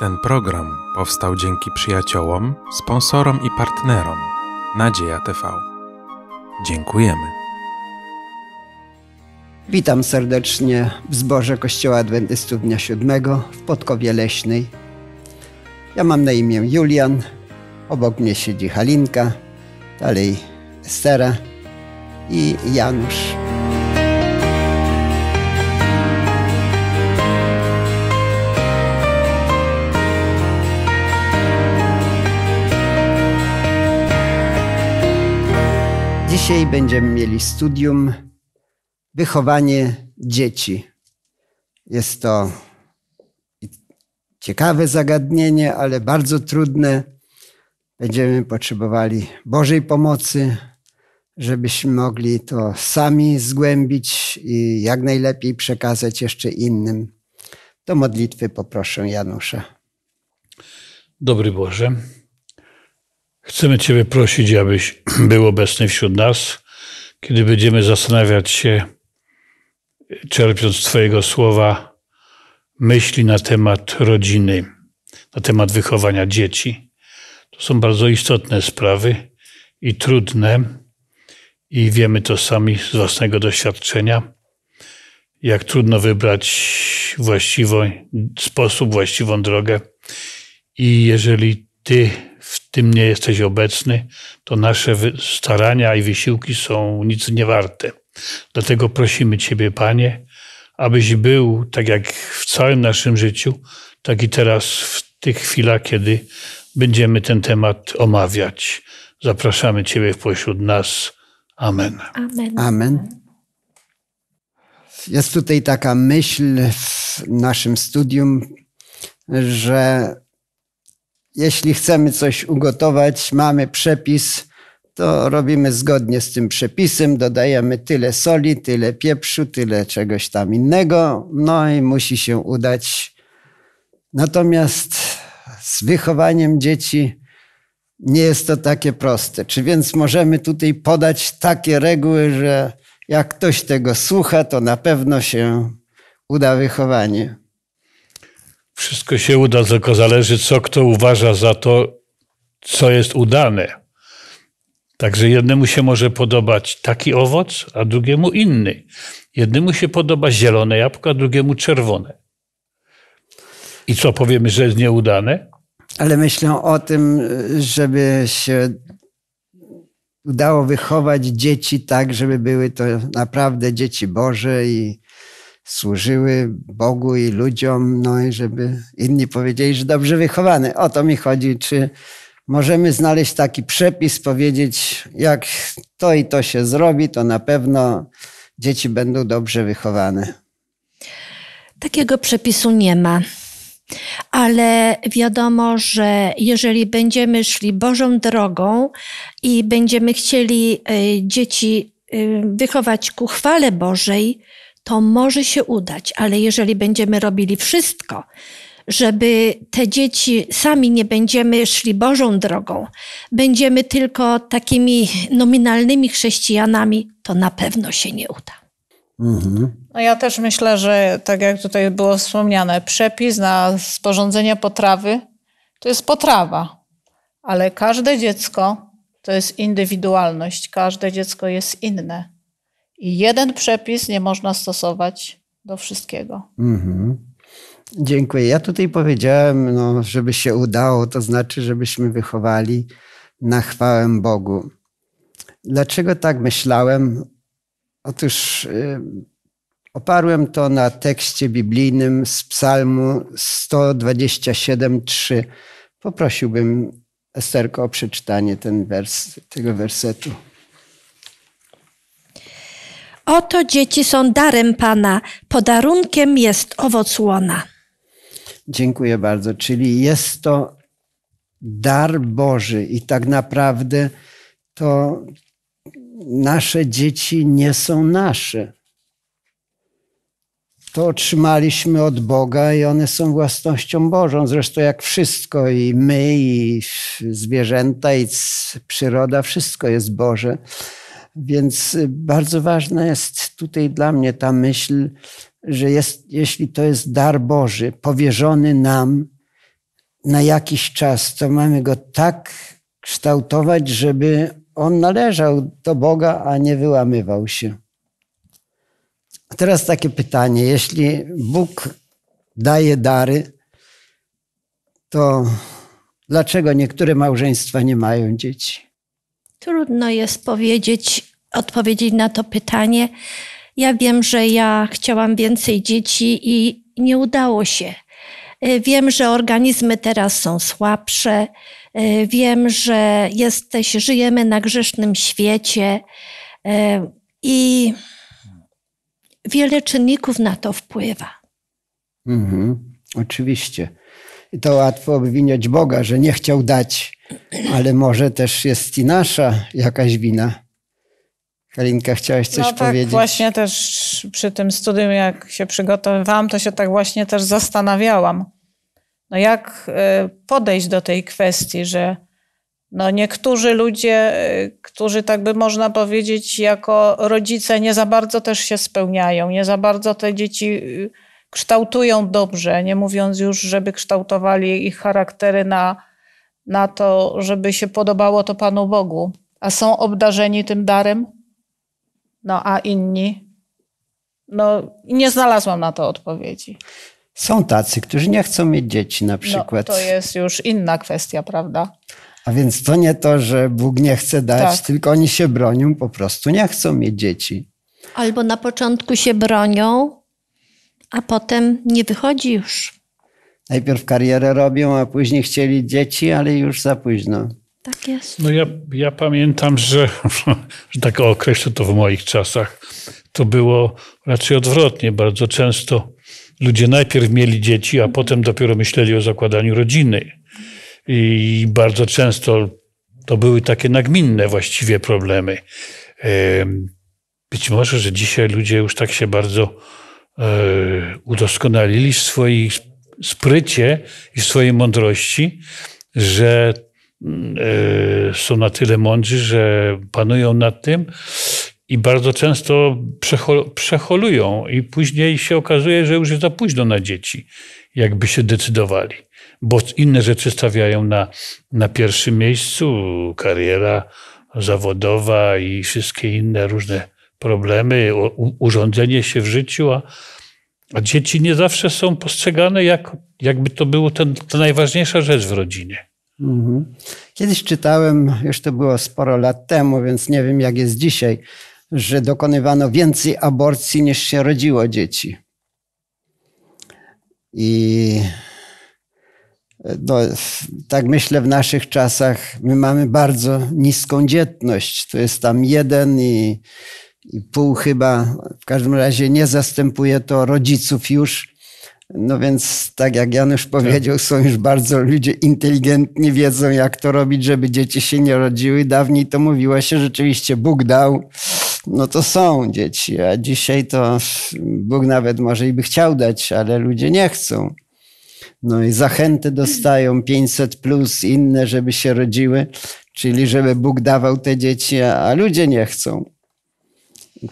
Ten program powstał dzięki przyjaciołom, sponsorom i partnerom Nadzieja TV. Dziękujemy. Witam serdecznie w zborze Kościoła Adwentystów Dnia Siódmego w Podkowie Leśnej. Ja mam na imię Julian, obok mnie siedzi Halinka, dalej Estera i Janusz. Dzisiaj będziemy mieli studium Wychowanie dzieci. Jest to ciekawe zagadnienie, ale bardzo trudne. Będziemy potrzebowali Bożej pomocy, żebyśmy mogli to sami zgłębić i jak najlepiej przekazać jeszcze innym. Do modlitwy poproszę Janusza. Dobry Boże, Chcemy Ciebie prosić, abyś był obecny wśród nas, kiedy będziemy zastanawiać się, czerpiąc Twojego słowa, myśli na temat rodziny, na temat wychowania dzieci. To są bardzo istotne sprawy i trudne, i wiemy to sami z własnego doświadczenia, jak trudno wybrać właściwy sposób, właściwą drogę. I jeżeli Ty w tym nie jesteś obecny, to nasze starania i wysiłki są nic nie warte. Dlatego prosimy Ciebie, Panie, abyś był, tak jak w całym naszym życiu, tak i teraz w tych chwilach, kiedy będziemy ten temat omawiać. Zapraszamy Ciebie pośród nas. Amen. Amen. Amen. Jest tutaj taka myśl w naszym studium, że jeśli chcemy coś ugotować, mamy przepis, to robimy zgodnie z tym przepisem, dodajemy tyle soli, tyle pieprzu, tyle czegoś tam innego, no i musi się udać. Natomiast z wychowaniem dzieci nie jest to takie proste. Czy więc możemy tutaj podać takie reguły, że jak ktoś tego słucha, to na pewno się uda wychowanie. Wszystko się uda, tylko zależy, co kto uważa za to, co jest udane. Także jednemu się może podobać taki owoc, a drugiemu inny. Jednemu się podoba zielone jabłko, a drugiemu czerwone. I co powiemy, że jest nieudane? Ale myślę o tym, żeby się udało wychować dzieci tak, żeby były to naprawdę dzieci Boże i służyły Bogu i ludziom, no i żeby inni powiedzieli, że dobrze wychowany. O to mi chodzi, czy możemy znaleźć taki przepis, powiedzieć, jak to i to się zrobi, to na pewno dzieci będą dobrze wychowane. Takiego przepisu nie ma. Ale wiadomo, że jeżeli będziemy szli Bożą drogą i będziemy chcieli e, dzieci e, wychować ku chwale Bożej, to może się udać, ale jeżeli będziemy robili wszystko, żeby te dzieci sami nie będziemy szli Bożą drogą, będziemy tylko takimi nominalnymi chrześcijanami, to na pewno się nie uda. Mhm. Ja też myślę, że tak jak tutaj było wspomniane, przepis na sporządzenie potrawy to jest potrawa, ale każde dziecko to jest indywidualność, każde dziecko jest inne. I jeden przepis nie można stosować do wszystkiego. Mhm. Dziękuję. Ja tutaj powiedziałem, no, żeby się udało, to znaczy, żebyśmy wychowali na chwałę Bogu. Dlaczego tak myślałem? Otóż yy, oparłem to na tekście biblijnym z Psalmu 127:3. Poprosiłbym Esterko o przeczytanie ten wers, tego wersetu. Oto dzieci są darem Pana, podarunkiem jest owoc łona. Dziękuję bardzo. Czyli jest to dar Boży i tak naprawdę to nasze dzieci nie są nasze. To otrzymaliśmy od Boga i one są własnością Bożą. Zresztą jak wszystko, i my, i zwierzęta, i przyroda, wszystko jest Boże. Więc y, bardzo ważna jest tutaj dla mnie ta myśl, że jest, jeśli to jest dar Boży powierzony nam na jakiś czas, to mamy go tak kształtować, żeby on należał do Boga, a nie wyłamywał się. A teraz takie pytanie: jeśli Bóg daje dary, to dlaczego niektóre małżeństwa nie mają dzieci? Trudno jest powiedzieć, odpowiedzieć na to pytanie. Ja wiem, że ja chciałam więcej dzieci i nie udało się. Y, wiem, że organizmy teraz są słabsze. Y, wiem, że jesteś, żyjemy na grzesznym świecie y, i wiele czynników na to wpływa. Mhm, oczywiście. I to łatwo obwiniać Boga, że nie chciał dać, ale może też jest i nasza jakaś wina. Kalinka, chciałaś coś no tak, powiedzieć? Właśnie też przy tym studium, jak się przygotowywałam, to się tak właśnie też zastanawiałam. No jak y, podejść do tej kwestii, że no niektórzy ludzie, y, którzy tak by można powiedzieć, jako rodzice nie za bardzo też się spełniają, nie za bardzo te dzieci y, kształtują dobrze, nie mówiąc już, żeby kształtowali ich charaktery na, na to, żeby się podobało to Panu Bogu, a są obdarzeni tym darem no a inni? No nie znalazłam na to odpowiedzi. Są tacy, którzy nie chcą mieć dzieci na no, przykład. No, to jest już inna kwestia, prawda? A więc to nie to, że Bóg nie chce dać, tak. tylko oni się bronią, po prostu nie chcą mieć dzieci. Albo na początku się bronią, a potem nie wychodzi już. Najpierw karierę robią, a później chcieli dzieci, ale już za późno. Tak jest. No ja, ja pamiętam, że, że tak określę to w moich czasach, to było raczej odwrotnie. Bardzo często ludzie najpierw mieli dzieci, a potem dopiero myśleli o zakładaniu rodziny. I bardzo często to były takie nagminne właściwie problemy. Być może, że dzisiaj ludzie już tak się bardzo e, udoskonalili w swoim sprycie i w swojej mądrości, że Y, są na tyle mądrzy, że panują nad tym i bardzo często przeholują i później się okazuje, że już jest za późno na dzieci, jakby się decydowali. Bo inne rzeczy stawiają na, na pierwszym miejscu, kariera zawodowa i wszystkie inne różne problemy, urządzenie się w życiu, a, a dzieci nie zawsze są postrzegane, jak, jakby to było ten, ta najważniejsza rzecz w rodzinie. Mhm. Kiedyś czytałem, już to było sporo lat temu, więc nie wiem jak jest dzisiaj, że dokonywano więcej aborcji niż się rodziło dzieci. I no, tak myślę, w naszych czasach my mamy bardzo niską dzietność. To jest tam jeden i, i pół chyba. W każdym razie nie zastępuje to rodziców już. No więc, tak jak Janusz powiedział, są już bardzo ludzie inteligentni, wiedzą jak to robić, żeby dzieci się nie rodziły. Dawniej to mówiło się rzeczywiście Bóg dał, no to są dzieci, a dzisiaj to Bóg nawet może i by chciał dać, ale ludzie nie chcą. No i zachęty dostają 500 plus inne, żeby się rodziły, czyli żeby Bóg dawał te dzieci, a ludzie nie chcą.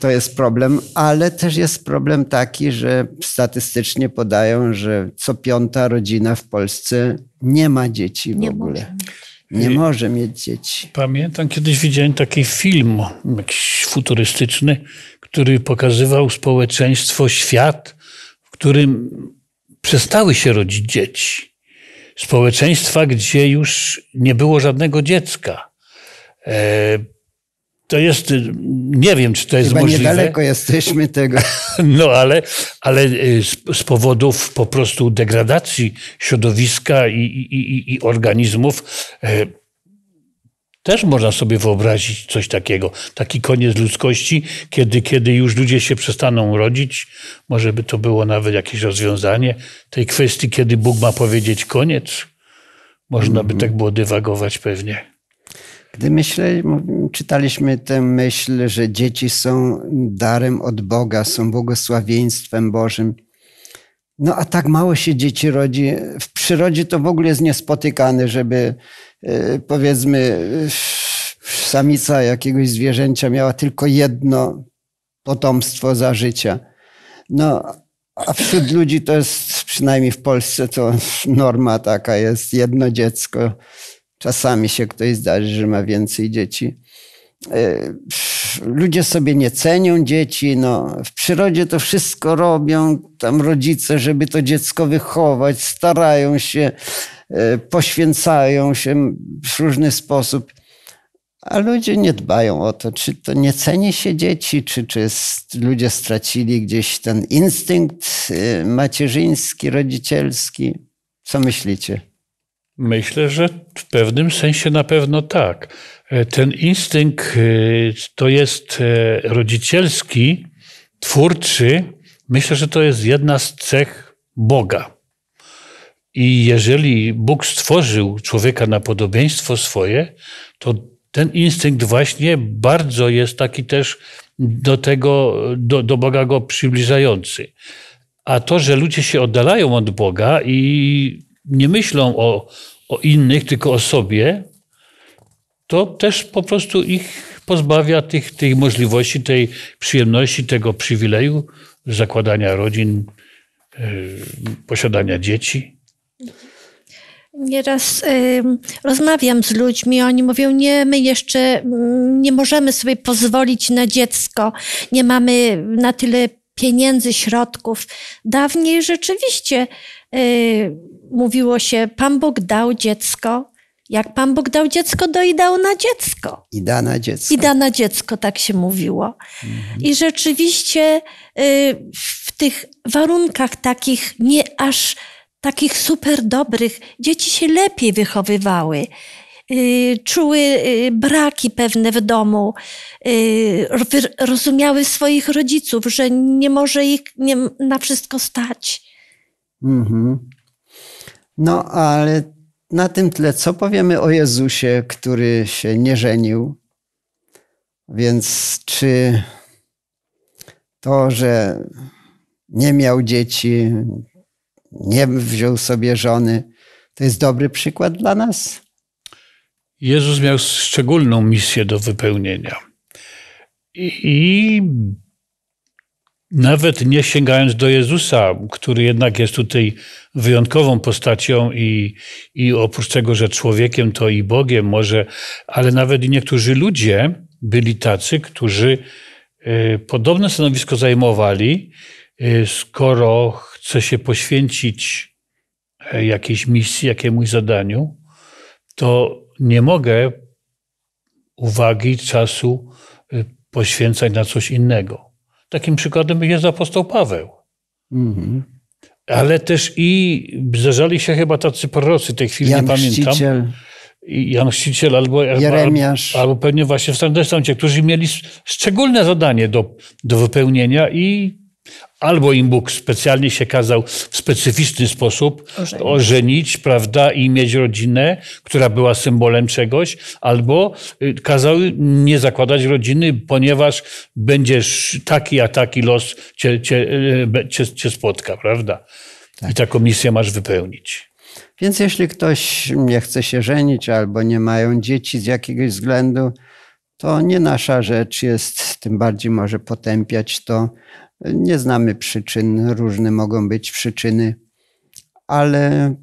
To jest problem, ale też jest problem taki, że statystycznie podają, że co piąta rodzina w Polsce nie ma dzieci w nie ogóle. Może. Nie może mieć dzieci. Pamiętam, kiedyś widziałem taki film, jakiś futurystyczny, który pokazywał społeczeństwo, świat, w którym przestały się rodzić dzieci. Społeczeństwa, gdzie już nie było żadnego dziecka. E, to jest, nie wiem, czy to jest Chyba możliwe. niedaleko jesteśmy tego. No, ale, ale y, z, powodów po prostu degradacji środowiska i, i, i organizmów y, też można sobie wyobrazić coś takiego. Taki koniec ludzkości, kiedy, kiedy już ludzie się przestaną rodzić. Może by to było nawet jakieś rozwiązanie tej kwestii, kiedy Bóg ma powiedzieć koniec. Można by mhm. tak było dywagować pewnie. Gdy czytaliśmy tę myśl, że dzieci są darem od Boga, są błogosławieństwem Bożym. No a tak mało się dzieci rodzi. W przyrodzie to w ogóle jest niespotykane, żeby e, powiedzmy samica jakiegoś zwierzęcia miała tylko jedno potomstwo za życia. No a wśród ludzi to jest, przynajmniej w Polsce, to norma taka jest, jedno dziecko Czasami się ktoś zdarzy, że ma więcej dzieci. E, ludzie sobie nie cenią dzieci. No, w przyrodzie to wszystko robią tam rodzice, żeby to dziecko wychować, starają się, e, poświęcają się w różny sposób. A ludzie nie dbają o to, czy to nie ceni się dzieci, czy, czy ludzie stracili gdzieś ten instynkt e, macierzyński, rodzicielski. Co myślicie? Myślę, że w pewnym sensie na pewno tak. E, ten instynkt e, to jest e, rodzicielski, twórczy. Myślę, że to jest jedna z cech Boga. I jeżeli Bóg stworzył człowieka na podobieństwo swoje, to ten instynkt właśnie bardzo jest taki też do tego, do, do Boga go przybliżający. A to, że ludzie się oddalają od Boga i nie myślą o, o innych, tylko o sobie, to też po prostu ich pozbawia tych, tej możliwości, tej przyjemności, tego przywileju zakładania rodzin, e, posiadania dzieci. Nieraz y, rozmawiam z ludźmi, oni mówią, nie, my jeszcze mm, nie możemy sobie pozwolić na dziecko, nie mamy na tyle pieniędzy, środków. Dawniej rzeczywiście yy, mówiło się, Pan Bóg dał dziecko. Jak Pan Bóg dał dziecko, to i dał na dziecko. I da na dziecko. I da na dziecko, tak się mówiło. Mhm. I rzeczywiście yy, w tych warunkach takich nie aż takich super dobrych, dzieci się lepiej wychowywały. Y, czuły y, braki pewne w domu, y, rozumiały swoich rodziców, że nie może ich nie, na wszystko stać. Mhm. No, ale na tym tle, co powiemy o Jezusie, który się nie żenił? Więc czy to, że nie miał dzieci, nie wziął sobie żony, to jest dobry przykład dla nas? Jezus miał szczególną misję do wypełnienia. I, i nawet nie sięgając do Jezusa, który jednak jest tutaj wyjątkową postacią i, i oprócz tego, że człowiekiem, to i Bogiem może, ale nawet i niektórzy ludzie byli tacy, którzy e, podobne stanowisko zajmowali, e, skoro chce się poświęcić e, jakiejś misji, jakiemuś zadaniu, to nie mogę uwagi, czasu y, poświęcać na coś innego. Takim przykładem jest apostoł Paweł. Mhm. Ale też i zdarzali się chyba tacy prorocy, tej chwili Jan nie pamiętam. Chrzciciel. Jan Chrzciciel albo, Jeremiasz. albo pewnie właśnie w Stanach, Testamencie, którzy mieli szczególne zadanie do, do wypełnienia i Albo im Bóg specjalnie się kazał w specyficzny sposób ożenić. ożenić, prawda, i mieć rodzinę, która była symbolem czegoś, albo y, kazał nie zakładać rodziny, ponieważ będziesz taki, a taki los cię, cię, y, cię, cię spotka, prawda? Tak. I taką misję masz wypełnić. Więc jeśli ktoś nie chce się żenić albo nie mają dzieci z jakiegoś względu, to nie nasza rzecz jest, tym bardziej może potępiać to, nie znamy przyczyn, różne mogą być przyczyny, ale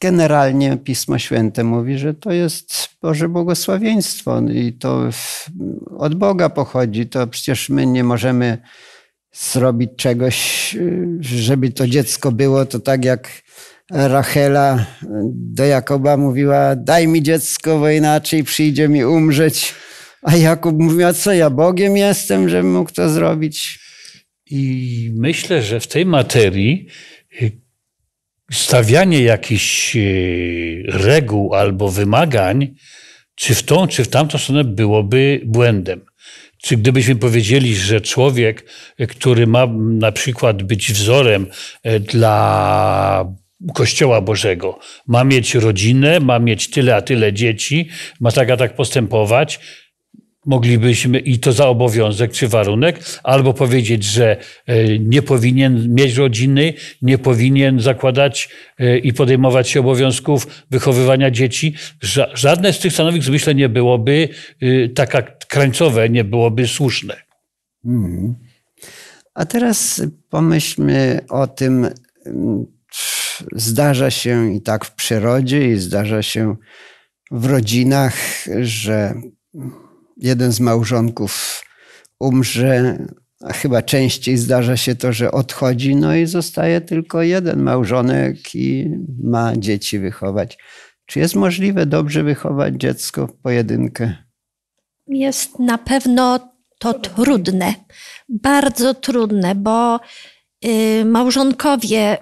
generalnie Pismo Święte mówi, że to jest Boże błogosławieństwo i to od Boga pochodzi. To przecież my nie możemy zrobić czegoś, żeby to dziecko było, to tak jak Rachela do Jakoba mówiła: Daj mi dziecko, bo inaczej przyjdzie mi umrzeć. A Jakub mówił: A co ja Bogiem jestem, żebym mógł to zrobić? I myślę, że w tej materii y, stawianie jakichś y, reguł albo wymagań, czy w tą, czy w tamtą stronę byłoby błędem. Czy gdybyśmy powiedzieli, że człowiek, y, który ma na przykład być wzorem dla Kościoła Bożego, ma mieć rodzinę, ma mieć tyle a tyle dzieci, ma tak a tak postępować, moglibyśmy, i to za obowiązek czy warunek, albo powiedzieć, że e, nie powinien mieć rodziny, nie powinien zakładać e, i podejmować się obowiązków wychowywania dzieci. Żadne z tych stanowisk, myślę, nie byłoby y, tak krańcowe, nie byłoby słuszne. Hmm. A teraz pomyślmy o tym, mm, zdarza się i tak w przyrodzie, i zdarza się w rodzinach, że jeden z małżonków umrze, a chyba częściej zdarza się to, że odchodzi, no i zostaje tylko jeden małżonek i ma dzieci wychować. Czy jest możliwe dobrze wychować dziecko w pojedynkę? Jest na pewno to trudne, bardzo trudne, bo y, małżonkowie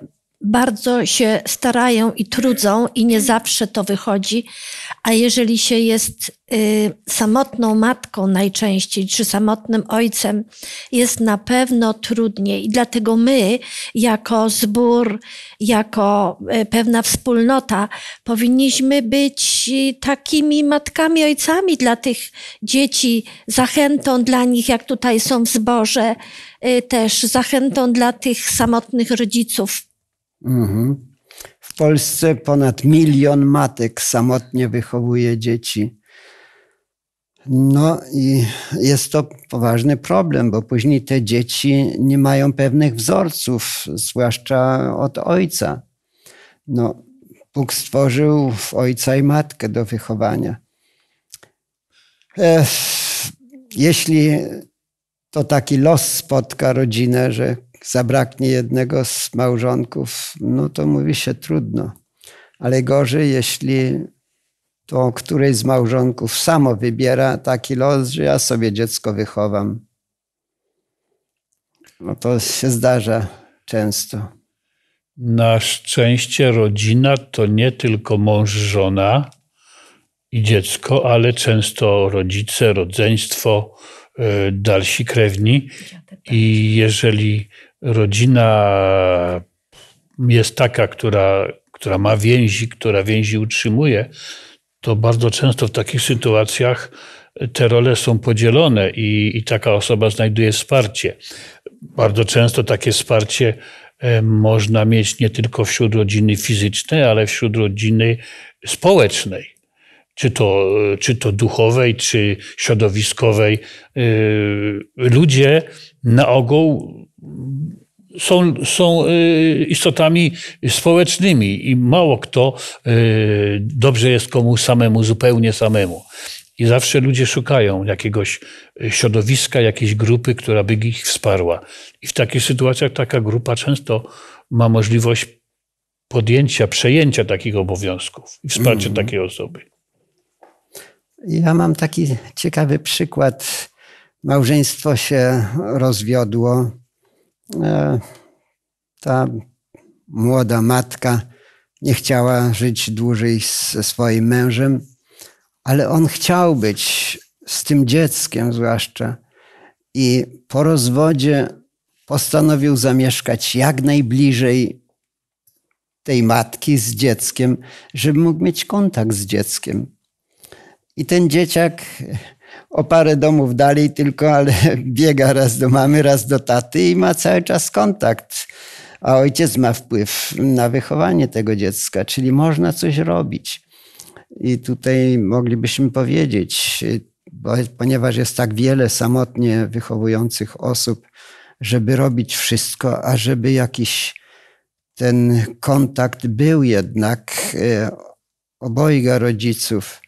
bardzo się starają i trudzą i nie zawsze to wychodzi, a jeżeli się jest y, samotną matką najczęściej, czy samotnym ojcem, jest na pewno trudniej. I dlatego my, jako zbór, jako y, pewna wspólnota, powinniśmy być y, takimi matkami, ojcami dla tych dzieci, zachętą dla nich, jak tutaj są w zborze, y, też zachętą dla tych samotnych rodziców. Mhm. W Polsce ponad milion matek samotnie wychowuje dzieci. No i jest to poważny problem, bo później te dzieci nie mają pewnych wzorców, zwłaszcza od ojca. No, Bóg stworzył ojca i matkę do wychowania. Jeśli to taki los spotka rodzinę, że zabraknie jednego z małżonków, no to mówi się trudno. Ale gorzej, jeśli to któryś z małżonków samo wybiera taki los, że ja sobie dziecko wychowam. No to się zdarza często. Na szczęście rodzina to nie tylko mąż, żona i dziecko, ale często rodzice, rodzeństwo, y, dalsi krewni. I tak. jeżeli rodzina jest taka, która, która ma więzi, która więzi utrzymuje, to bardzo często w takich sytuacjach te role są podzielone i, i taka osoba znajduje wsparcie. Bardzo często takie wsparcie e, można mieć nie tylko wśród rodziny fizycznej, ale wśród rodziny społecznej czy to, czy to duchowej, czy środowiskowej. E, ludzie na ogół są, są y, istotami społecznymi i mało kto y, dobrze jest komu samemu, zupełnie samemu. I zawsze ludzie szukają jakiegoś y, środowiska, jakiejś grupy, która by ich wsparła. I w takich sytuacjach taka grupa często ma możliwość podjęcia, przejęcia takich obowiązków i wsparcia mm. takiej osoby. Ja mam taki ciekawy przykład. Małżeństwo się rozwiodło E, ta młoda matka nie chciała żyć dłużej ze swoim mężem, ale on chciał być z tym dzieckiem zwłaszcza. I po rozwodzie postanowił zamieszkać jak najbliżej tej matki z dzieckiem, żeby mógł mieć kontakt z dzieckiem. I ten dzieciak o parę domów dalej tylko, ale biega raz do mamy, raz do taty i ma cały czas kontakt. A ojciec ma wpływ na wychowanie tego dziecka, czyli można coś robić. I tutaj moglibyśmy powiedzieć, bo, ponieważ jest tak wiele samotnie wychowujących osób, żeby robić wszystko, a żeby jakiś ten kontakt był jednak e, obojga rodziców.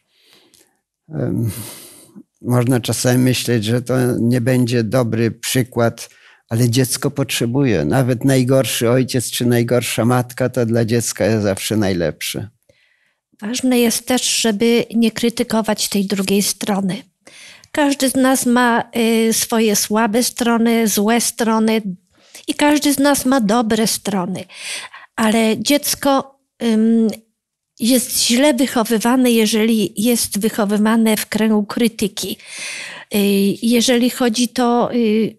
Można czasem myśleć, że to nie będzie dobry przykład, ale dziecko potrzebuje. Nawet najgorszy ojciec czy najgorsza matka to dla dziecka jest zawsze najlepszy. Ważne jest też, żeby nie krytykować tej drugiej strony. Każdy z nas ma y, swoje słabe strony, złe strony i każdy z nas ma dobre strony, ale dziecko jest źle wychowywane, jeżeli jest wychowywane w kręgu krytyki. Y, jeżeli chodzi to y,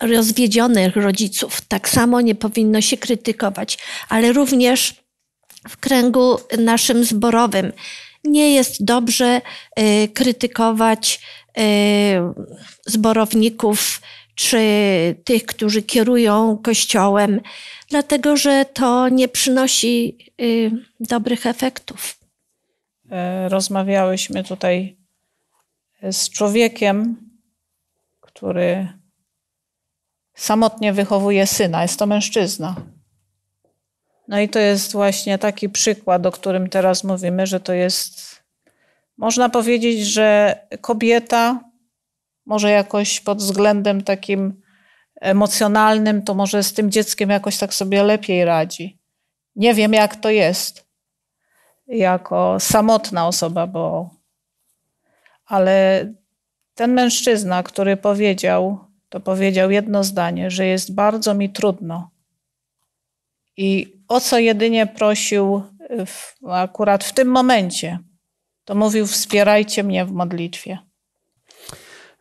rozwiedzionych rodziców, tak samo nie powinno się krytykować, ale również w kręgu naszym zborowym. Nie jest dobrze y, krytykować zborowników, czy tych, którzy kierują kościołem, dlatego że to nie przynosi y, dobrych efektów. E, rozmawiałyśmy tutaj e, z człowiekiem, który samotnie wychowuje syna. Jest to mężczyzna. No i to jest właśnie taki przykład, o którym teraz mówimy, że to jest, można powiedzieć, że kobieta może jakoś pod względem takim emocjonalnym, to może z tym dzieckiem jakoś tak sobie lepiej radzi. Nie wiem, jak to jest jako samotna osoba, bo. Ale ten mężczyzna, który powiedział, to powiedział jedno zdanie, że jest bardzo mi trudno. I o co jedynie prosił w, akurat w tym momencie, to mówił: Wspierajcie mnie w modlitwie.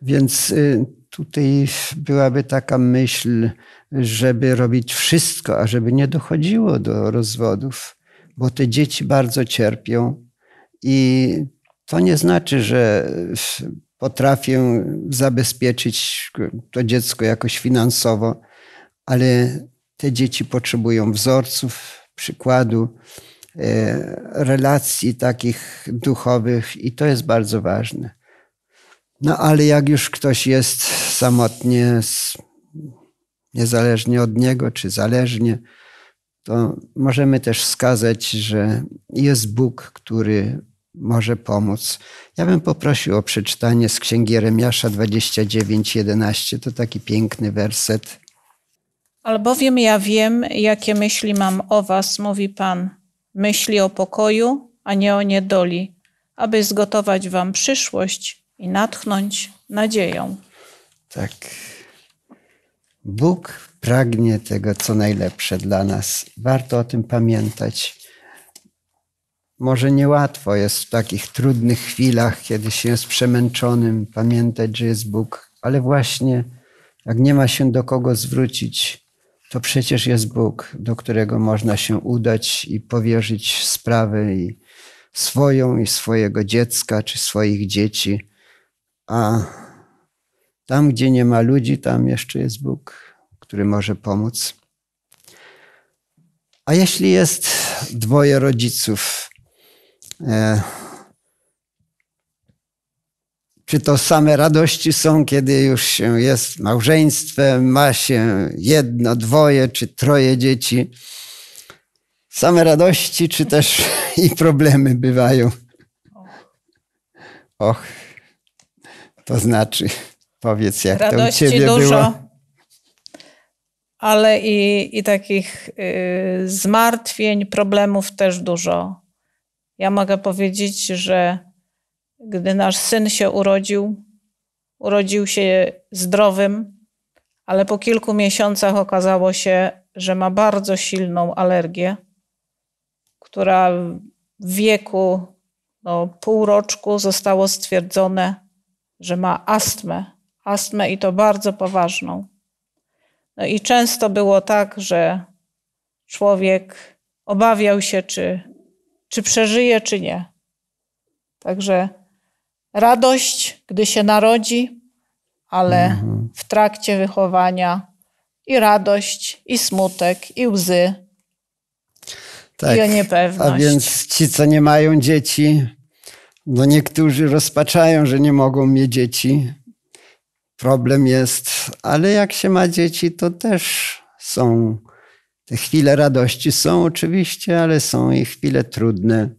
Więc y, tutaj byłaby taka myśl, żeby robić wszystko, ażeby nie dochodziło do rozwodów, bo te dzieci bardzo cierpią i to nie znaczy, że potrafię zabezpieczyć to dziecko jakoś finansowo, ale te dzieci potrzebują wzorców, przykładu, e, relacji takich duchowych i to jest bardzo ważne. No ale jak już ktoś jest samotnie, niezależnie od niego, czy zależnie, to możemy też wskazać, że jest Bóg, który może pomóc. Ja bym poprosił o przeczytanie z Księgi Jeremiasza 29:11. To taki piękny werset. Albowiem ja wiem, jakie myśli mam o was, mówi Pan. Myśli o pokoju, a nie o niedoli, aby zgotować wam przyszłość i natchnąć nadzieją. Tak. Bóg pragnie tego, co najlepsze dla nas. Warto o tym pamiętać. Może niełatwo jest w takich trudnych chwilach, kiedy się jest przemęczonym, pamiętać, że jest Bóg, ale właśnie jak nie ma się do kogo zwrócić, to przecież jest Bóg, do którego można się udać i powierzyć sprawy i swoją, i swojego dziecka, czy swoich dzieci a tam, gdzie nie ma ludzi, tam jeszcze jest Bóg, który może pomóc. A jeśli jest dwoje rodziców, e, czy to same radości są, kiedy już się jest małżeństwem, ma się jedno, dwoje czy troje dzieci? Same radości, czy też i problemy bywają? Och. To znaczy, powiedz, jak Radości to u ciebie dużo, było? Ale i, i takich y, zmartwień, problemów też dużo. Ja mogę powiedzieć, że gdy nasz syn się urodził, urodził się zdrowym, ale po kilku miesiącach okazało się, że ma bardzo silną alergię, która w wieku no, pół zostało stwierdzone, że ma astmę, astmę i to bardzo poważną. No i często było tak, że człowiek obawiał się, czy, czy przeżyje, czy nie. Także radość, gdy się narodzi, ale mhm. w trakcie wychowania i radość, i smutek, i łzy, tak, i o niepewność. A więc ci, co nie mają dzieci, no niektórzy rozpaczają, że nie mogą mieć dzieci. Problem jest, ale jak się ma dzieci, to też są te chwile radości, są oczywiście, ale są i chwile trudne.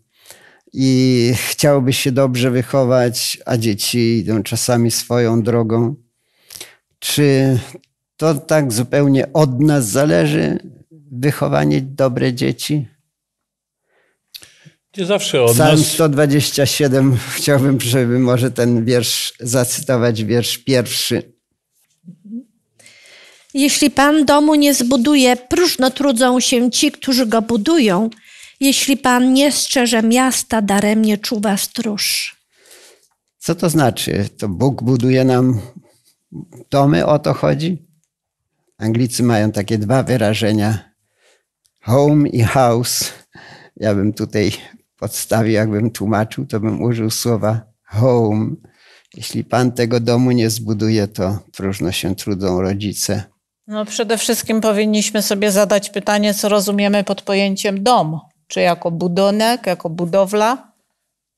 I chciałoby się dobrze wychować, a dzieci idą czasami swoją drogą. Czy to tak zupełnie od nas zależy, wychowanie dobre dzieci? Nie zawsze od Psalm 127, chciałbym, żeby może ten wiersz zacytować, wiersz pierwszy. Jeśli Pan domu nie zbuduje, próżno trudzą się ci, którzy go budują. Jeśli Pan nie strzeże miasta, daremnie czuwa stróż. Co to znaczy? To Bóg buduje nam domy, o to chodzi? Anglicy mają takie dwa wyrażenia: home i house. Ja bym tutaj podstawie, jakbym tłumaczył, to bym użył słowa home. Jeśli pan tego domu nie zbuduje, to próżno się trudzą rodzice. No przede wszystkim powinniśmy sobie zadać pytanie, co rozumiemy pod pojęciem dom. Czy jako budynek, jako budowla,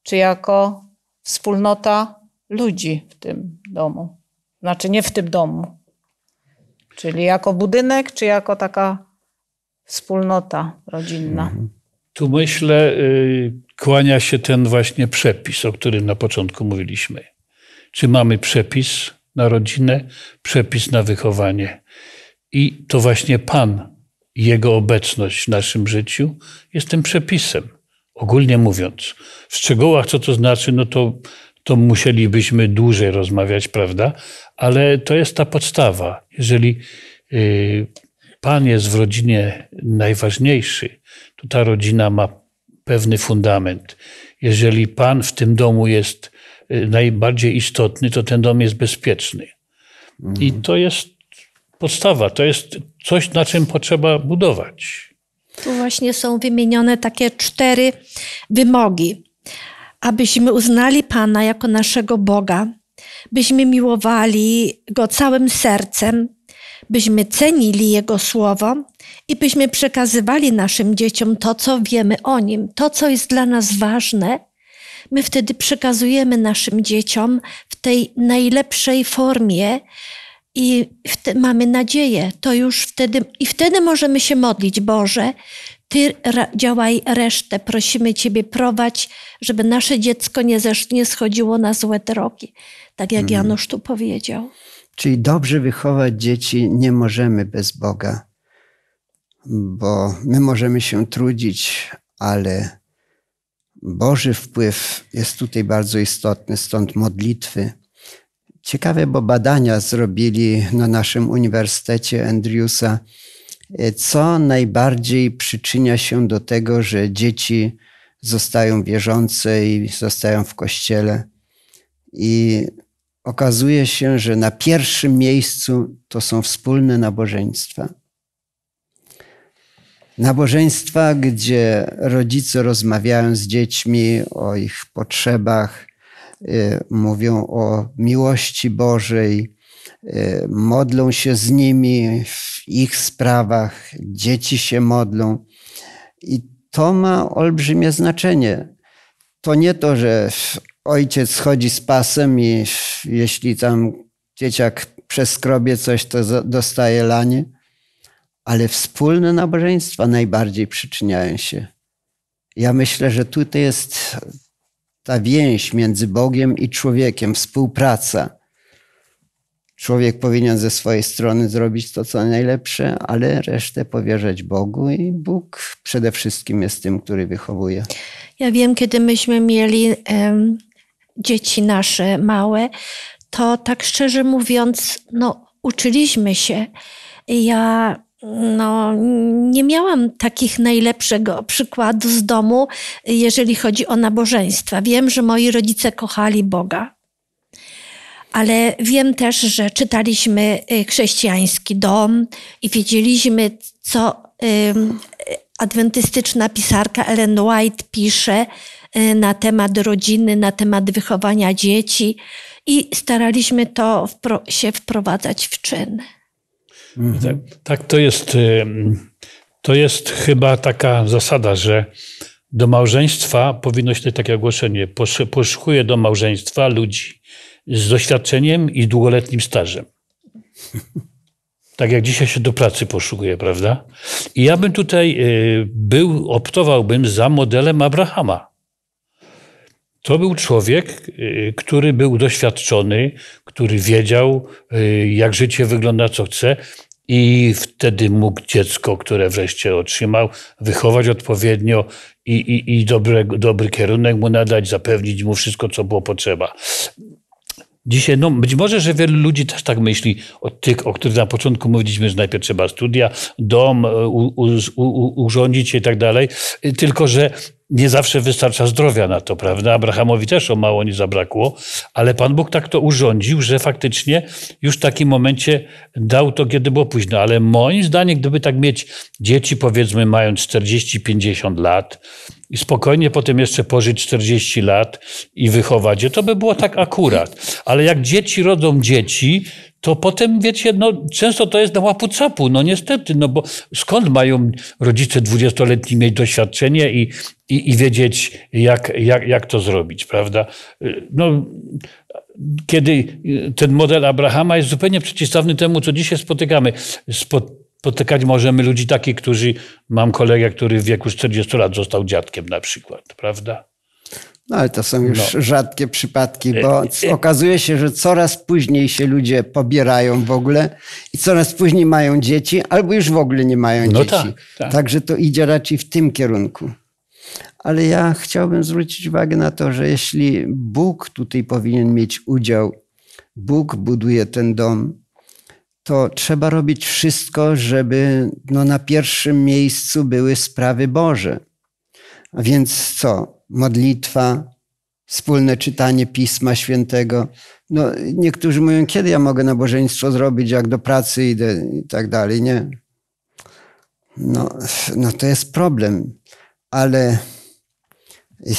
czy jako wspólnota ludzi w tym domu. Znaczy nie w tym domu. Czyli jako budynek, czy jako taka wspólnota rodzinna. Mhm. Tu myślę, y, kłania się ten właśnie przepis, o którym na początku mówiliśmy. Czy mamy przepis na rodzinę, przepis na wychowanie? I to właśnie Pan, Jego obecność w naszym życiu jest tym przepisem. Ogólnie mówiąc, w szczegółach, co to znaczy, no to, to musielibyśmy dłużej rozmawiać, prawda? Ale to jest ta podstawa. Jeżeli y, Pan jest w rodzinie najważniejszy, to ta rodzina ma pewny fundament. Jeżeli pan w tym domu jest y, najbardziej istotny, to ten dom jest bezpieczny. Mhm. I to jest podstawa, to jest coś, na czym potrzeba budować. Tu właśnie są wymienione takie cztery wymogi. Abyśmy uznali Pana jako naszego Boga, byśmy miłowali Go całym sercem, byśmy cenili Jego słowo i byśmy przekazywali naszym dzieciom to, co wiemy o nim, to, co jest dla nas ważne. My wtedy przekazujemy naszym dzieciom w tej najlepszej formie, i mamy nadzieję, to już wtedy, i wtedy możemy się modlić, Boże, Ty działaj resztę, prosimy Ciebie prowadź, żeby nasze dziecko nie, zesz, nie schodziło na złe drogi, tak jak mm. Janusz tu powiedział. Czyli dobrze wychować dzieci nie możemy bez Boga, bo my możemy się trudzić, ale Boży wpływ jest tutaj bardzo istotny, stąd modlitwy. Ciekawe, bo badania zrobili na naszym Uniwersytecie Andrewsa, co najbardziej przyczynia się do tego, że dzieci zostają wierzące i zostają w kościele. I okazuje się, że na pierwszym miejscu to są wspólne nabożeństwa. Nabożeństwa, gdzie rodzice rozmawiają z dziećmi o ich potrzebach, y, mówią o miłości Bożej, y, modlą się z nimi w ich sprawach, dzieci się modlą. I to ma olbrzymie znaczenie. To nie to, że ojciec chodzi z pasem i jeśli tam dzieciak przeskrobie coś, to dostaje lanie. Ale wspólne nabożeństwa najbardziej przyczyniają się. Ja myślę, że tutaj jest ta więź między Bogiem i człowiekiem, współpraca. Człowiek powinien ze swojej strony zrobić to, co najlepsze, ale resztę powierzać Bogu i Bóg przede wszystkim jest tym, który wychowuje. Ja wiem, kiedy myśmy mieli dzieci nasze małe, to tak szczerze mówiąc, no, uczyliśmy się. Ja no, nie miałam takich najlepszego przykładu z domu, jeżeli chodzi o nabożeństwa. Wiem, że moi rodzice kochali Boga, ale wiem też, że czytaliśmy y, chrześcijański dom i wiedzieliśmy, co adwentystyczna pisarka Ellen White pisze Y, na temat rodziny, na temat wychowania dzieci i staraliśmy to wpro- się wprowadzać w czyn. Mhm. Tak, tak, to jest. Y, to jest chyba taka zasada, że do małżeństwa powinno się takie ogłoszenie. Poszukuję do małżeństwa ludzi z doświadczeniem i długoletnim stażem. Tak jak dzisiaj się do pracy poszukuje, prawda? I ja bym tutaj y, był, optowałbym za modelem Abrahama. To był człowiek, y, który był doświadczony, który wiedział, y, jak życie wygląda, co chce, i wtedy mógł dziecko, które wreszcie otrzymał, wychować odpowiednio i, i, i dobry, dobry kierunek mu nadać, zapewnić mu wszystko, co było potrzeba. Dzisiaj, no być może, że wielu ludzi też tak myśli o tych, o których na początku mówiliśmy, że najpierw trzeba studia, dom y, u, u, u, urządzić i tak dalej. Tylko, że nie zawsze wystarcza zdrowia na to, prawda? Abrahamowi też o mało nie zabrakło, ale Pan Bóg tak to urządził, że faktycznie już w takim momencie dał to, kiedy było późno. Ale moim zdaniem, gdyby tak mieć dzieci, powiedzmy, mając 40-50 lat i spokojnie potem jeszcze pożyć 40 lat i wychować je, to by było tak akurat. Ale jak dzieci rodzą dzieci, to potem wiecie, no, często to jest na łapu capu, no niestety, no bo skąd mają rodzice dwudziestoletni mieć doświadczenie i, i, i wiedzieć, jak, jak, jak to zrobić, prawda? No, kiedy ten model Abrahama jest zupełnie przeciwstawny temu, co dzisiaj spotykamy. Spotykać możemy ludzi takich, którzy, mam kolegę, który w wieku 40 lat został dziadkiem na przykład, prawda? No ale to są już no. rzadkie przypadki, e, bo e, okazuje się, że coraz później się ludzie pobierają w ogóle i coraz później mają dzieci, albo już w ogóle nie mają no dzieci. Tak, tak. Także to idzie raczej w tym kierunku. Ale ja chciałbym zwrócić uwagę na to, że jeśli Bóg tutaj powinien mieć udział, Bóg buduje ten dom, to trzeba robić wszystko, żeby no, na pierwszym miejscu były sprawy Boże. A więc co? modlitwa, wspólne czytanie Pisma Świętego. No, niektórzy mówią, kiedy ja mogę nabożeństwo zrobić, jak do pracy idę i tak dalej, nie? No, no to jest problem, ale eh,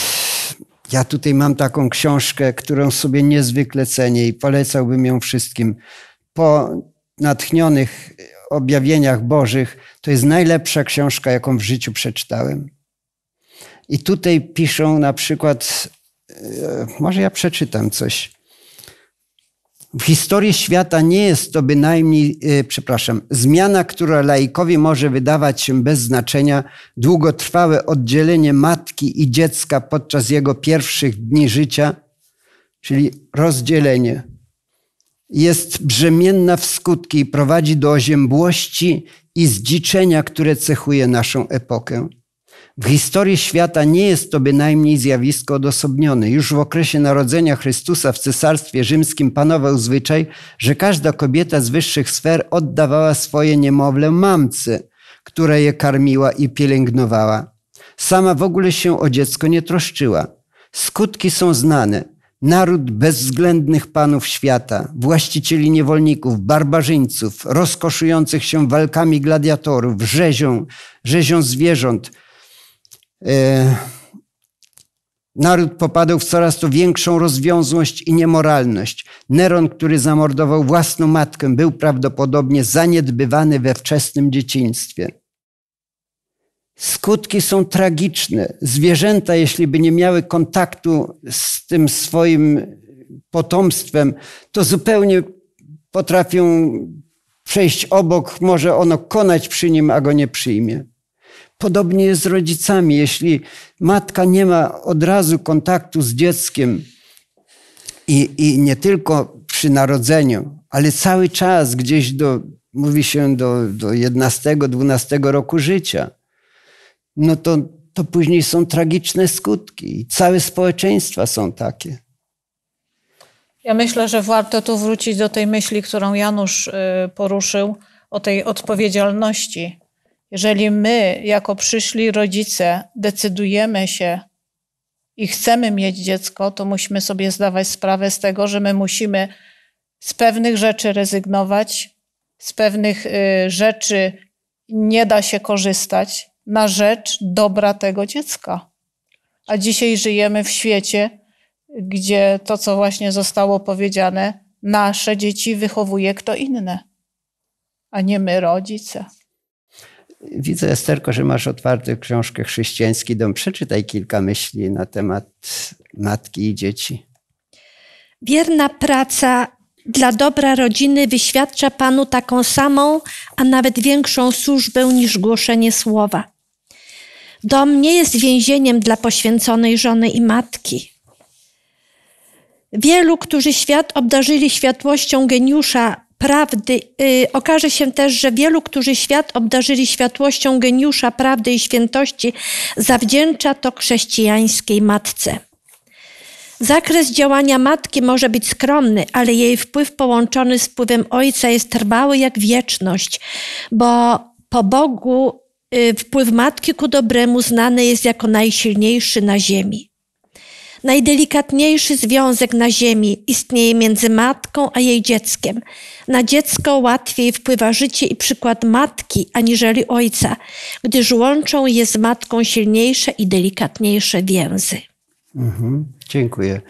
ja tutaj mam taką książkę, którą sobie niezwykle cenię i polecałbym ją wszystkim. Po natchnionych objawieniach Bożych to jest najlepsza książka, jaką w życiu przeczytałem. I tutaj piszą na przykład, e, może ja przeczytam coś. W historii świata nie jest to bynajmniej, e, przepraszam, zmiana, która laikowi może wydawać się bez znaczenia, długotrwałe oddzielenie matki i dziecka podczas jego pierwszych dni życia, czyli rozdzielenie, jest brzemienna w skutki i prowadzi do oziębłości i zdziczenia, które cechuje naszą epokę. W historii świata nie jest to bynajmniej zjawisko odosobnione. Już w okresie narodzenia Chrystusa w Cesarstwie Rzymskim panował zwyczaj, że każda kobieta z wyższych sfer oddawała swoje niemowlę mamce, która je karmiła i pielęgnowała. Sama w ogóle się o dziecko nie troszczyła. Skutki są znane. Naród bezwzględnych panów świata, właścicieli niewolników, barbarzyńców, rozkoszujących się walkami gladiatorów, rzezią, rzezią zwierząt – E, naród popadł w coraz to większą rozwiązłość i niemoralność. Neron, który zamordował własną matkę, był prawdopodobnie zaniedbywany we wczesnym dzieciństwie. Skutki są tragiczne. Zwierzęta, jeśli by nie miały kontaktu z tym swoim potomstwem, to zupełnie potrafią przejść obok, może ono konać przy nim, a go nie przyjmie. Podobnie jest z rodzicami. Jeśli matka nie ma od razu kontaktu z dzieckiem i, i nie tylko przy narodzeniu, ale cały czas gdzieś do, mówi się, do, do 11, 12 roku życia, no to, to później są tragiczne skutki i całe społeczeństwa są takie. Ja myślę, że warto tu wrócić do tej myśli, którą Janusz y, poruszył, o tej odpowiedzialności jeżeli my, jako przyszli rodzice, decydujemy się i chcemy mieć dziecko, to musimy sobie zdawać sprawę z tego, że my musimy z pewnych rzeczy rezygnować, z pewnych y, rzeczy nie da się korzystać na rzecz dobra tego dziecka. A dzisiaj żyjemy w świecie, gdzie to, co właśnie zostało powiedziane, nasze dzieci wychowuje kto inny, a nie my, rodzice. Widzę, Esterko, że masz otwartą książkę Chrześcijański Dom. Przeczytaj kilka myśli na temat matki i dzieci. Wierna praca dla dobra rodziny wyświadcza Panu taką samą, a nawet większą służbę niż głoszenie słowa. Dom nie jest więzieniem dla poświęconej żony i matki. Wielu, którzy świat obdarzyli światłością geniusza prawdy. Yy, okaże się też, że wielu, którzy świat obdarzyli światłością geniusza, prawdy i świętości, zawdzięcza to chrześcijańskiej matce. Zakres działania matki może być skromny, ale jej wpływ połączony z wpływem ojca jest trwały jak wieczność, bo po Bogu yy, wpływ matki ku dobremu znany jest jako najsilniejszy na ziemi. Najdelikatniejszy związek na Ziemi istnieje między matką a jej dzieckiem. Na dziecko łatwiej wpływa życie i przykład matki aniżeli ojca, gdyż łączą je z matką silniejsze i delikatniejsze więzy. Mhm, dziękuję.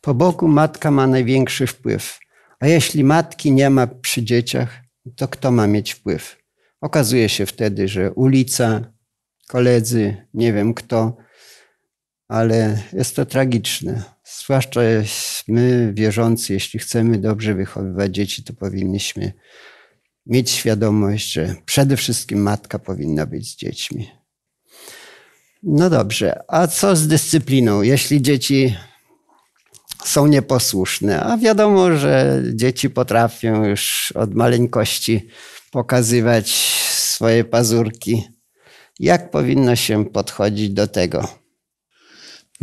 Po boku matka ma największy wpływ, a jeśli matki nie ma przy dzieciach, to kto ma mieć wpływ? Okazuje się wtedy, że ulica, koledzy, nie wiem kto, ale jest to tragiczne. Zwłaszcza my, wierzący, jeśli chcemy dobrze wychowywać dzieci, to powinniśmy mieć świadomość, że przede wszystkim matka powinna być z dziećmi. No dobrze, a co z dyscypliną? Jeśli dzieci są nieposłuszne, a wiadomo, że dzieci potrafią już od maleńkości pokazywać swoje pazurki, jak powinno się podchodzić do tego?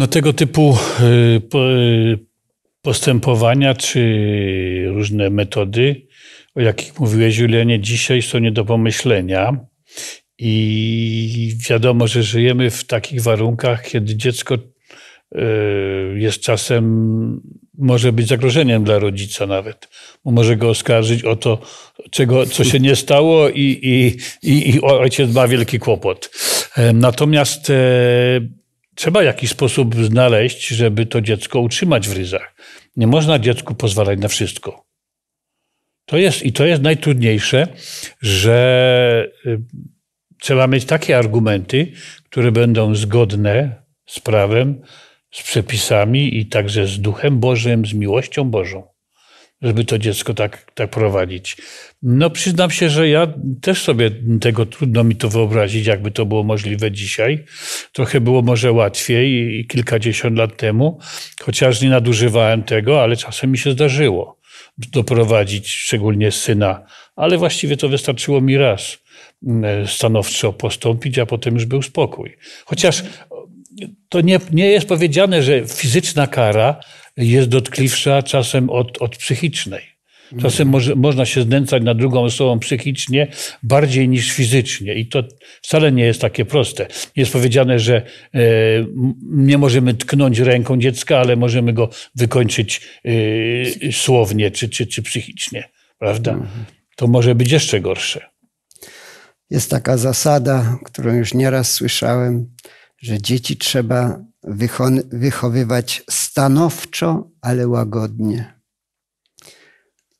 No tego typu y, y, postępowania czy różne metody, o jakich mówiłeś Julianie dzisiaj, są nie do pomyślenia. I wiadomo, że żyjemy w takich warunkach, kiedy dziecko y, jest czasem, może być zagrożeniem dla rodzica nawet. Może go oskarżyć o to, czego, co się nie stało i, i, i, i ojciec ma wielki kłopot. Natomiast e, trzeba jakiś sposób znaleźć, żeby to dziecko utrzymać w ryzach. Nie można dziecku pozwalać na wszystko. To jest, I to jest najtrudniejsze, że y, trzeba mieć takie argumenty, które będą zgodne z prawem, z przepisami i także z duchem Bożym, z miłością Bożą żeby to dziecko tak, tak prowadzić. No przyznam się, że ja też sobie tego trudno mi to wyobrazić, jakby to było możliwe dzisiaj. Trochę było może łatwiej i kilkadziesiąt lat temu, chociaż nie nadużywałem tego, ale czasem mi się zdarzyło doprowadzić szczególnie syna, ale właściwie to wystarczyło mi raz mm, stanowczo postąpić, a potem już był spokój. Chociaż to nie, nie jest powiedziane, że fizyczna kara jest dotkliwsza czasem od, od psychicznej. Czasem mm. może, można się znęcać nad drugą osobą psychicznie bardziej niż fizycznie i to wcale nie jest takie proste. Jest powiedziane, że e, nie możemy tknąć ręką dziecka, ale możemy go wykończyć e, słownie czy, czy, czy psychicznie, prawda? Mhm. To może być jeszcze gorsze. Jest taka zasada, którą już nieraz słyszałem, że dzieci trzeba wychowywać stanowczo, ale łagodnie.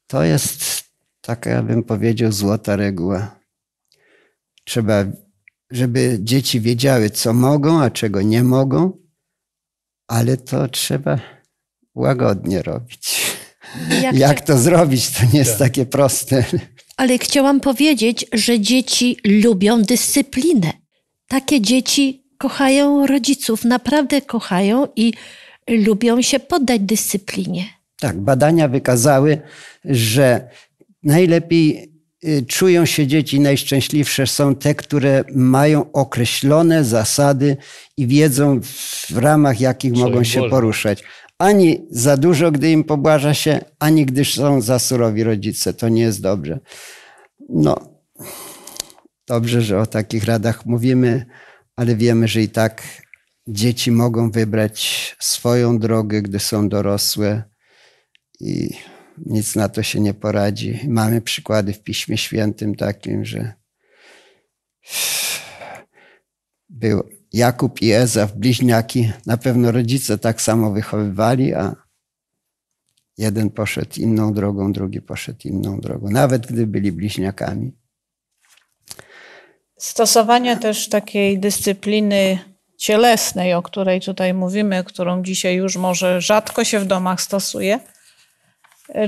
To jest taka, bym powiedział, złota reguła. Trzeba, żeby dzieci wiedziały, co mogą, a czego nie mogą, ale to trzeba łagodnie robić. Jak, Jak to zrobić, to nie jest tak. takie proste. Ale chciałam powiedzieć, że dzieci lubią dyscyplinę. Takie dzieci kochają rodziców, naprawdę kochają i lubią się poddać dyscyplinie. Tak, badania wykazały, że najlepiej y, czują się dzieci, najszczęśliwsze są te, które mają określone zasady i wiedzą w ramach jakich mogą się poruszać. Ani za dużo, gdy im pobłaża się, ani gdy są za surowi rodzice. To nie jest dobrze. No, dobrze, że o takich radach mówimy ale wiemy, że i tak dzieci mogą wybrać swoją drogę, gdy są dorosłe i nic na to się nie poradzi. Mamy przykłady w Piśmie Świętym takim, że był Jakub i Ezaf, bliźniaki, na pewno rodzice tak samo wychowywali, a jeden poszedł inną drogą, drugi poszedł inną drogą, nawet gdy byli bliźniakami stosowania też takiej dyscypliny cielesnej, o której tutaj mówimy, którą dzisiaj już może rzadko się w domach stosuje,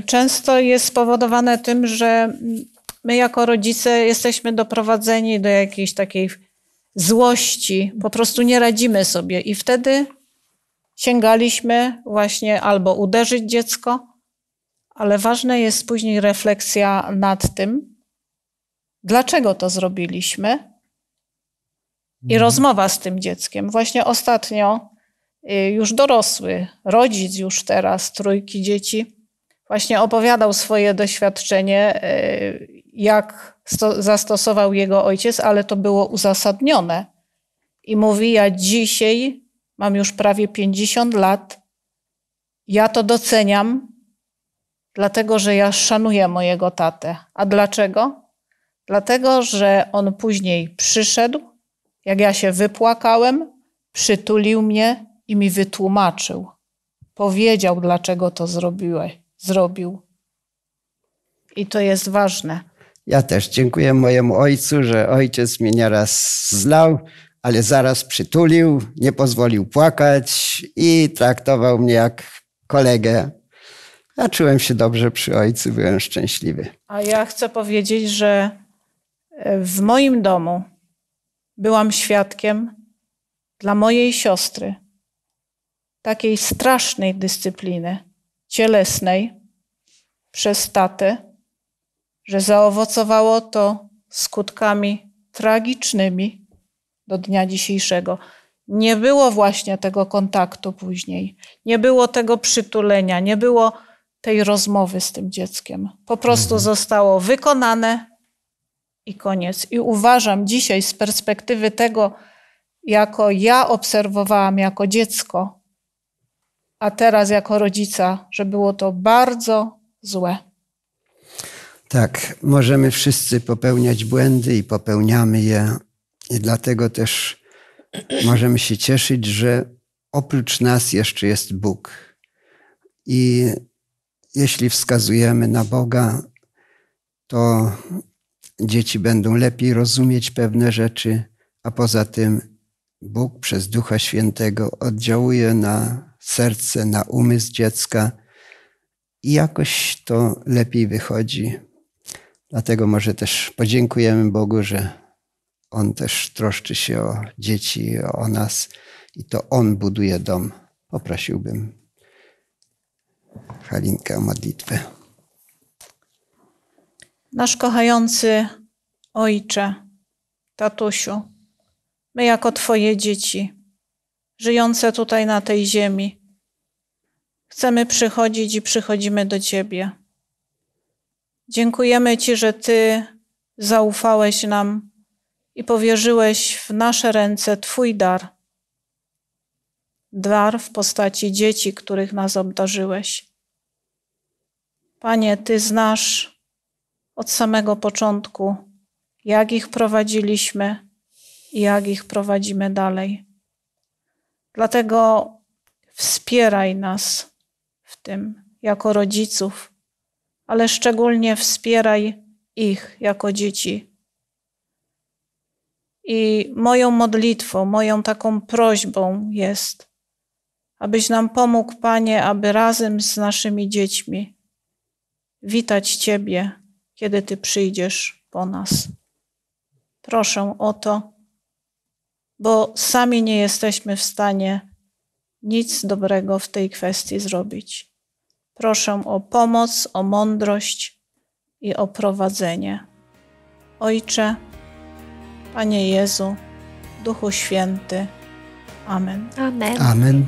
często jest spowodowane tym, że my jako rodzice jesteśmy doprowadzeni do jakiejś takiej złości, po prostu nie radzimy sobie i wtedy sięgaliśmy właśnie albo uderzyć dziecko, ale ważna jest później refleksja nad tym, dlaczego to zrobiliśmy i mhm. rozmowa z tym dzieckiem. Właśnie ostatnio y, już dorosły, rodzic już teraz, trójki dzieci, właśnie opowiadał swoje doświadczenie, y, jak zastosował jego ojciec, ale to było uzasadnione. I mówi: Ja dzisiaj mam już prawie 50 lat, ja to doceniam, dlatego że ja szanuję mojego tatę. A dlaczego? Dlatego, że on później przyszedł, jak ja się wypłakałem, przytulił mnie i mi wytłumaczył. Powiedział, dlaczego to zrobiłeś, zrobił. I to jest ważne. Ja też dziękuję mojemu ojcu, że ojciec mnie nieraz zlał, ale zaraz przytulił, nie pozwolił płakać i traktował mnie jak kolegę. Ja czułem się dobrze przy ojcu, byłem szczęśliwy. A ja chcę powiedzieć, że w moim domu byłam świadkiem dla mojej siostry takiej strasznej dyscypliny cielesnej przez tatę, że zaowocowało to skutkami tragicznymi do dnia dzisiejszego. Nie było właśnie tego kontaktu później, nie było tego przytulenia, nie było tej rozmowy z tym dzieckiem. Po prostu mhm. zostało wykonane, i koniec. I uważam dzisiaj z perspektywy tego, jako ja obserwowałam jako dziecko, a teraz jako rodzica, że było to bardzo złe. Tak, możemy wszyscy popełniać błędy i popełniamy je. I dlatego też możemy się cieszyć, że oprócz nas jeszcze jest Bóg. I jeśli wskazujemy na Boga, to dzieci będą lepiej rozumieć pewne rzeczy, a poza tym Bóg przez Ducha Świętego oddziałuje na serce, na umysł dziecka i jakoś to lepiej wychodzi. Dlatego może też podziękujemy Bogu, że On też troszczy się o dzieci, o nas i to On buduje dom. Poprosiłbym Halinkę o modlitwę. Nasz kochający Ojcze, Tatusiu, my jako Twoje dzieci, żyjące tutaj na tej ziemi, chcemy przychodzić i przychodzimy do Ciebie. Dziękujemy Ci, że Ty zaufałeś nam i powierzyłeś w nasze ręce Twój dar. Dar w postaci dzieci, których nas obdarzyłeś. Panie, Ty znasz od samego początku, jak ich prowadziliśmy i jak ich prowadzimy dalej. Dlatego wspieraj nas w tym jako rodziców, ale szczególnie wspieraj ich jako dzieci. I moją modlitwą, moją taką prośbą jest, abyś nam pomógł, Panie, aby razem z naszymi dziećmi witać Ciebie kiedy Ty przyjdziesz po nas. Proszę o to, bo sami nie jesteśmy w stanie nic dobrego w tej kwestii zrobić. Proszę o pomoc, o mądrość i o prowadzenie. Ojcze, Panie Jezu, Duchu Święty. Amen. Amen. Amen.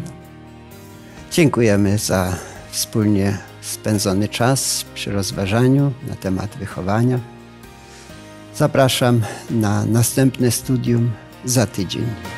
Dziękujemy za wspólnie spędzony czas przy rozważaniu na temat wychowania. Zapraszam na następne studium za tydzień.